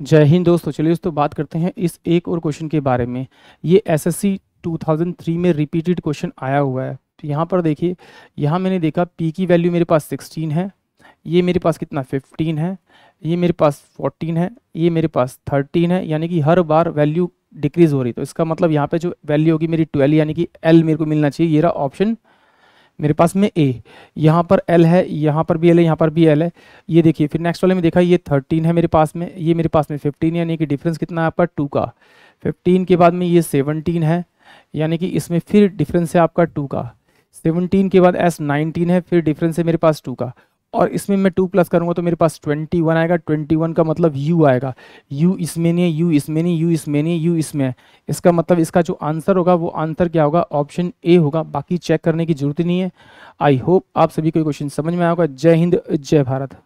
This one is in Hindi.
जय हिंद दोस्तों चलिए दोस्तों बात करते हैं इस एक और क्वेश्चन के बारे में ये एसएससी 2003 में रिपीटेड क्वेश्चन आया हुआ है तो यहाँ पर देखिए यहाँ मैंने देखा पी की वैल्यू मेरे पास 16 है ये मेरे पास कितना 15 है ये मेरे पास 14 है ये मेरे पास 13 है यानी कि हर बार वैल्यू डिक्रीज हो रही तो इसका मतलब यहाँ पर जो वैल्यू होगी मेरी ट्वेल्व यानी कि एल मेरे को मिलना चाहिए ये रहा ऑप्शन मेरे पास में ए यहाँ पर एल है यहाँ पर भी एल है यहाँ पर भी एल है ये देखिए फिर नेक्स्ट वाले में देखा ये थर्टीन है मेरे पास में ये मेरे पास में फिफ्टीन यानी कि डिफरेंस कितना है आपका टू का फिफ्टीन के बाद में ये सेवनटीन है यानी कि इसमें फिर डिफरेंस है आपका टू का सेवनटीन के बाद एस नाइनटीन है फिर डिफरेंस है मेरे पास टू का और इसमें मैं टू प्लस करूँगा तो मेरे पास ट्वेंटी वन आएगा ट्वेंटी वन का मतलब यू आएगा यू इसमें नहीं है यू इसमें नहीं यू इसमें नहीं यू इसमें है इसका मतलब इसका जो आंसर होगा वो आंसर क्या होगा ऑप्शन ए होगा बाकी चेक करने की जरूरत नहीं है आई होप आप सभी को क्वेश्चन समझ में आएगा जय हिंद जय भारत